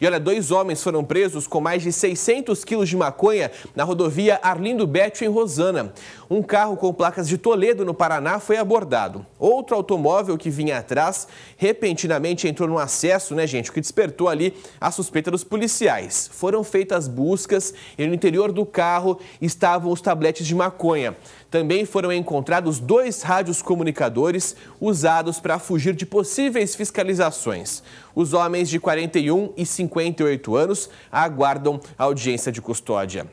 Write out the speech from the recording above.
E olha, dois homens foram presos com mais de 600 quilos de maconha na rodovia Arlindo Betio, em Rosana. Um carro com placas de Toledo, no Paraná, foi abordado. Outro automóvel que vinha atrás repentinamente entrou no acesso, né, gente? O que despertou ali a suspeita dos policiais. Foram feitas buscas e no interior do carro estavam os tabletes de maconha. Também foram encontrados dois rádios comunicadores usados para fugir de possíveis fiscalizações. Os homens de 41 e 50 58 anos aguardam audiência de custódia.